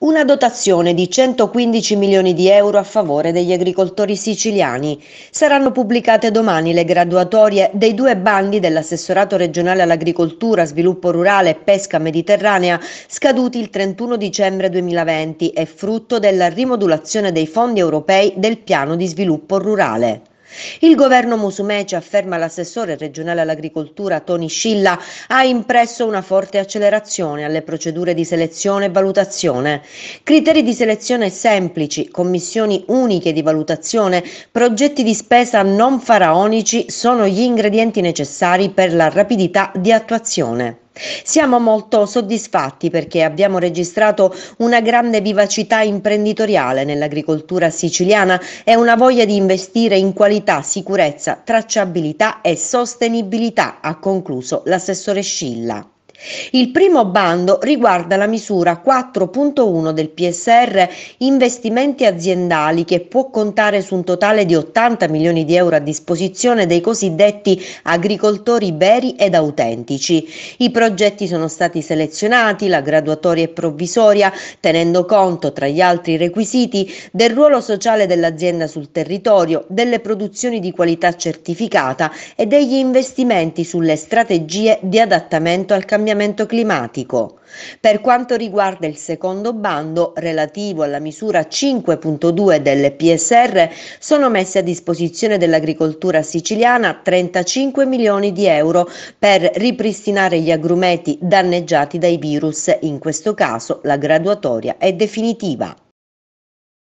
Una dotazione di 115 milioni di euro a favore degli agricoltori siciliani. Saranno pubblicate domani le graduatorie dei due bandi dell'assessorato regionale all'agricoltura, sviluppo rurale e pesca mediterranea scaduti il 31 dicembre 2020 e frutto della rimodulazione dei fondi europei del piano di sviluppo rurale. Il governo Musumeci, afferma l'assessore regionale all'agricoltura Toni Scilla, ha impresso una forte accelerazione alle procedure di selezione e valutazione. Criteri di selezione semplici, commissioni uniche di valutazione, progetti di spesa non faraonici sono gli ingredienti necessari per la rapidità di attuazione. Siamo molto soddisfatti perché abbiamo registrato una grande vivacità imprenditoriale nell'agricoltura siciliana e una voglia di investire in qualità, sicurezza, tracciabilità e sostenibilità, ha concluso l'assessore Scilla. Il primo bando riguarda la misura 4.1 del PSR investimenti aziendali che può contare su un totale di 80 milioni di euro a disposizione dei cosiddetti agricoltori veri ed autentici. I progetti sono stati selezionati, la graduatoria è provvisoria, tenendo conto, tra gli altri requisiti, del ruolo sociale dell'azienda sul territorio, delle produzioni di qualità certificata e degli investimenti sulle strategie di adattamento al cambiamento cambiamento climatico. Per quanto riguarda il secondo bando, relativo alla misura 5.2 delle PSR, sono messi a disposizione dell'agricoltura siciliana 35 milioni di euro per ripristinare gli agrumeti danneggiati dai virus, in questo caso la graduatoria è definitiva.